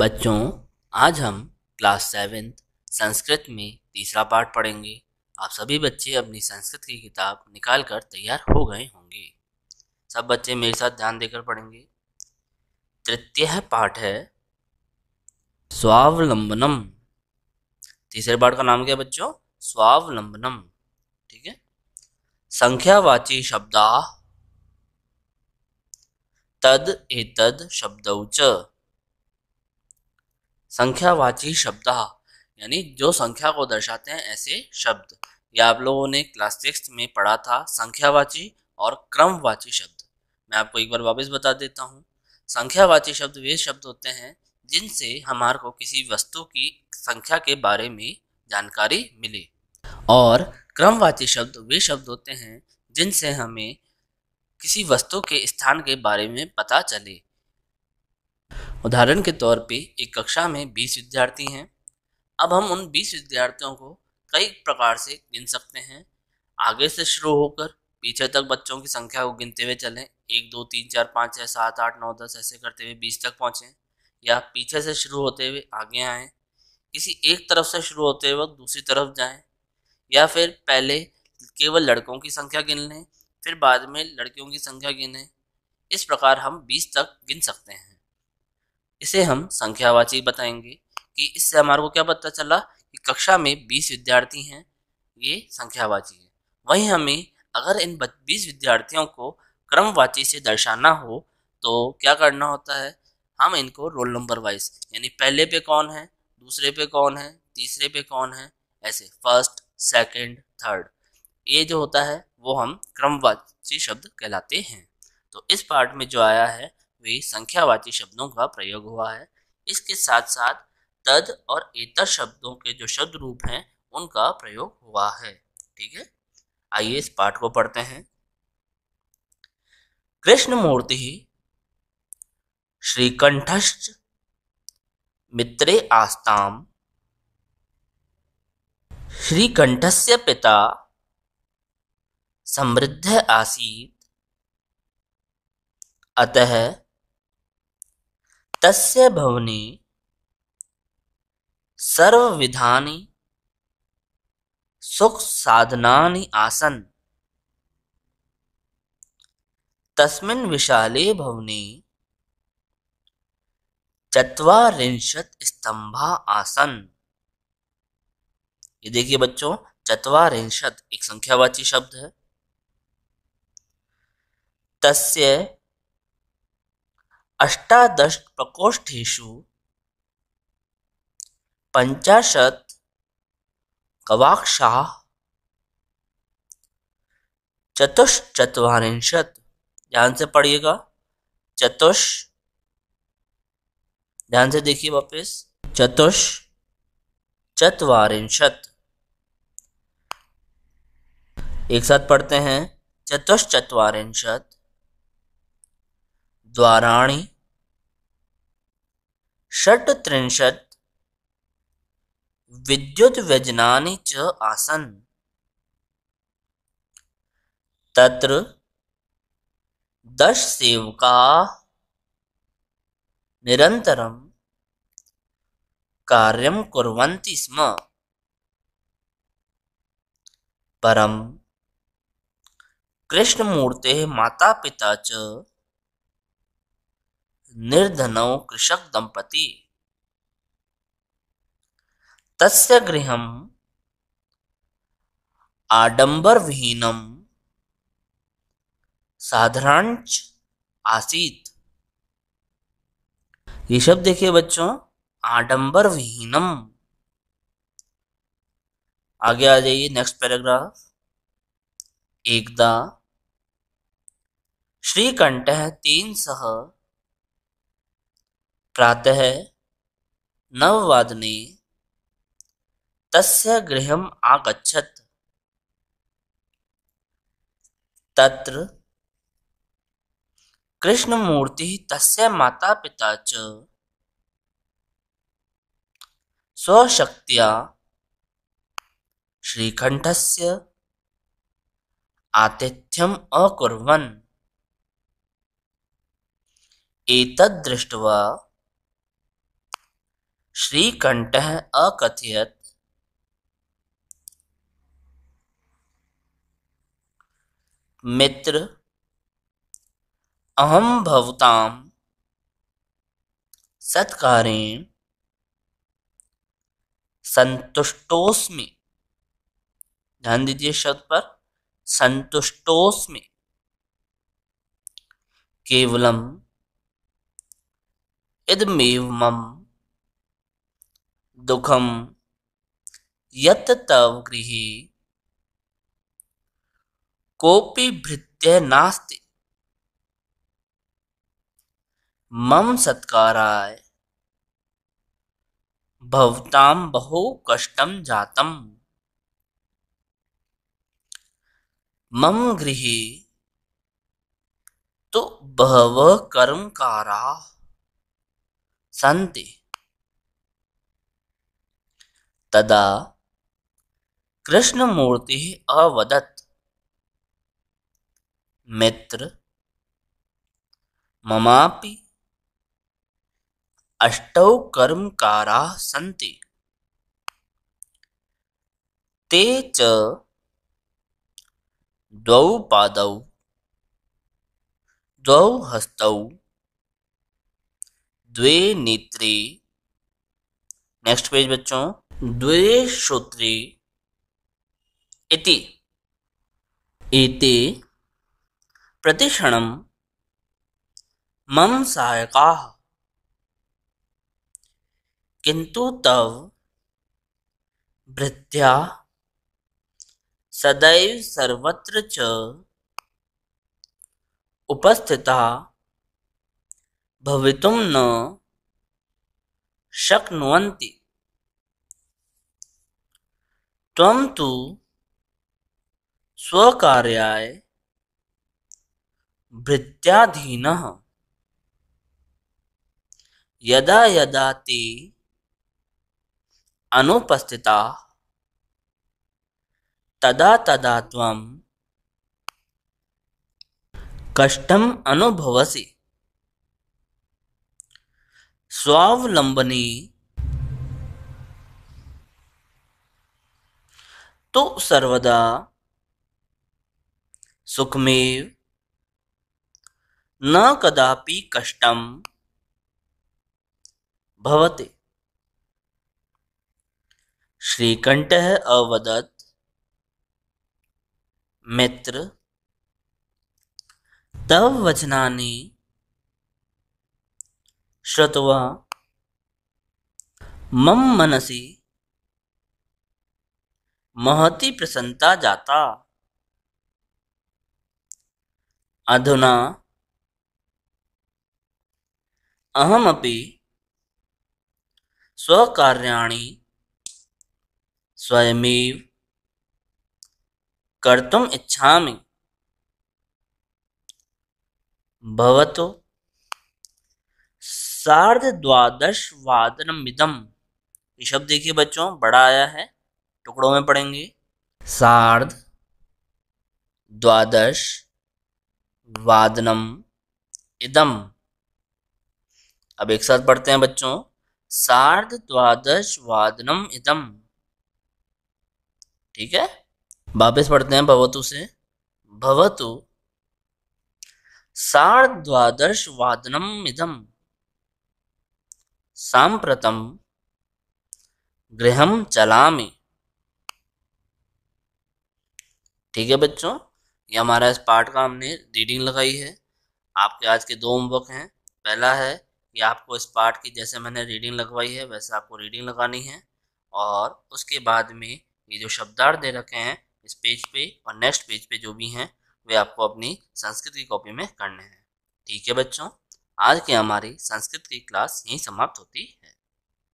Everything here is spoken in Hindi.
बच्चों आज हम क्लास सेवेंथ संस्कृत में तीसरा पाठ पढ़ेंगे आप सभी बच्चे अपनी संस्कृत की किताब निकाल कर तैयार हो गए होंगे सब बच्चे मेरे साथ ध्यान देकर पढ़ेंगे तृतीय पाठ है स्वावलंबनम तीसरे पाठ का नाम क्या बच्चों स्वावलंबनम ठीक है संख्यावाची शब्दा तद एतद शब्दौ शब्द संख्यावाची शब्द यानी जो संख्या को दर्शाते हैं ऐसे शब्द या आप लोगों ने क्लास सिक्स में पढ़ा था संख्यावाची और क्रमवाची शब्द मैं आपको एक बार वापस बता देता हूँ संख्यावाची शब्द वे शब्द होते हैं जिनसे हमारे को किसी वस्तु की संख्या के बारे में जानकारी मिले और क्रमवाची शब्द वे शब्द होते हैं जिनसे हमें किसी वस्तु के स्थान के बारे में पता चले उदाहरण के तौर पे एक कक्षा में बीस विद्यार्थी हैं अब हम उन बीस विद्यार्थियों को कई प्रकार से गिन सकते हैं आगे से शुरू होकर पीछे तक बच्चों की संख्या को गिनते हुए चलें एक दो तीन चार पाँच छः सात आठ नौ दस ऐसे करते हुए बीस तक पहुँचें या पीछे से शुरू होते हुए आगे आएँ किसी एक तरफ से शुरू होते वक्त दूसरी तरफ जाएं या फिर पहले केवल लड़कों की संख्या गिन लें फिर बाद में लड़कियों की संख्या गिनें इस प्रकार हम बीस तक गिन सकते हैं इसे हम संख्यावाची बताएंगे कि इससे हमारे को क्या पता चला कि कक्षा में बीस विद्यार्थी हैं ये संख्यावाची है वहीं हमें अगर इन बीस विद्यार्थियों को क्रमवाची से दर्शाना हो तो क्या करना होता है हम इनको रोल नंबर वाइज यानी पहले पे कौन है दूसरे पे कौन है तीसरे पे कौन है ऐसे फर्स्ट सेकंड थर्ड ये जो होता है वो हम क्रमवाची शब्द कहलाते हैं तो इस पार्ट में जो आया है भी संख्यावाची शब्दों का प्रयोग हुआ है इसके साथ साथ तद और एतर शब्दों के जो शब्द रूप हैं उनका प्रयोग हुआ है ठीक है आइए इस पाठ को पढ़ते हैं कृष्ण मूर्ति श्रीकंठश्च मित्रे आस्ताम श्रीकंठस्य पिता समृद्ध आसीत अतः तस्य भवने सर्वविधानि सुखसाधनानि आसन् तस्मिन् विशाले भवने चत्वारिंशत् स्तंभा आसन ये देखिए बच्चों चत्वारिंशत् एक संख्यावाची शब्द है तस्य अष्टादश प्रकोष्ठेषु पञ्चाशत् गवाक्षाः चतुश्चत्वारिंशत ध्यान से पढ़िएगा चतुष ध्यान से देखिए वापस चतुष चतवारिंशत एक साथ पढ़ते हैं चतुश्चत्वारिंशत द्वाराणि विद्युत व्यजना च आसन तत्र दश सेवका निरंतर कार्य कुर्वन्ति स्म परम कृष्णमूर्ते माता पिता च निर्धनौ कृषक दंपति तस्य गृहम आडंबरविहीनम साधारण आसीत ये शब्द देखिए बच्चों आडंबर विहीनम आगे आ जाइए नेक्स्ट पैराग्राफ एकदा श्रीकंठ तीन सह प्रातः नववादने तस्य गृहम् आगच्छत् तत्र कृष्णमूर्तिः तस्य मातापिता च स्वशक्त्या श्रीकण्ठस्य आतिथ्यम् अकुर्वन् एतद् दृष्ट्वा श्रीकंठ अकथयत् मित्र अहम भवता सत्कार संतुष्टोस्मि ध्यान दीजिए शब्द पर संतुष्टोस्मि केवलम इदमेव मम दुखम यत तव गृह कोपी भृत्य नास्ति मम सत्काराय भवताम बहु कष्टं जातम मम गृह तो बहवः कर्मकाराः सन्ति तदा कृष्णमूर्ति अवदत् मित्र ममापि अष्टौ कर्मकारा सन्ति ते च द्वौ पादौ द्वौ हस्तौ द्वे नेत्रे नेक्स्ट पेज बच्चों द्वे इति एते मम सहायका किंतु तव भृत्या सदैव सर्वत्र च उपस्थिता भवितुम न शक्नुवन्ति त्वं तु स्वकार्याय भृत्याधीनः यदा यदा ते अनुपस्थिता तदा तदा त्वं कष्टम् अनुभवसि स्वावलंबनी तो सर्वदा सुखमेव न कदापि कष्टम भवते श्रीकंठ अवदत मित्र तव वचनानी श्रुवा मम मनसी महती प्रसन्नता जाता अधुना अहमपि स्वकार्याणि स्वयमेव कर्तम इच्छामि भवतु सार्ध द्वादश वादनमिदम ये शब्द देखिए बच्चों बड़ा आया है टुकड़ों में पढ़ेंगे सार्ध द्वादश वादनम इदम अब एक साथ पढ़ते हैं बच्चों सार्ध द्वादश वादनम इदम ठीक है वापिस पढ़ते हैं भवतु से भवतु सार्ध द्वादश वादनम इदम सांप्रतम गृहम चलामि ठीक है बच्चों ये हमारा इस पार्ट का हमने रीडिंग लगाई है आपके आज के दो होमवर्क हैं पहला है कि आपको इस पार्ट की जैसे मैंने रीडिंग लगवाई है वैसे आपको रीडिंग लगानी है और उसके बाद में ये जो शब्दार्थ दे रखे हैं इस पेज पे और नेक्स्ट पेज पे जो भी हैं वे आपको अपनी संस्कृत की कॉपी में करने हैं ठीक है बच्चों आज की हमारी संस्कृत की क्लास यहीं समाप्त होती है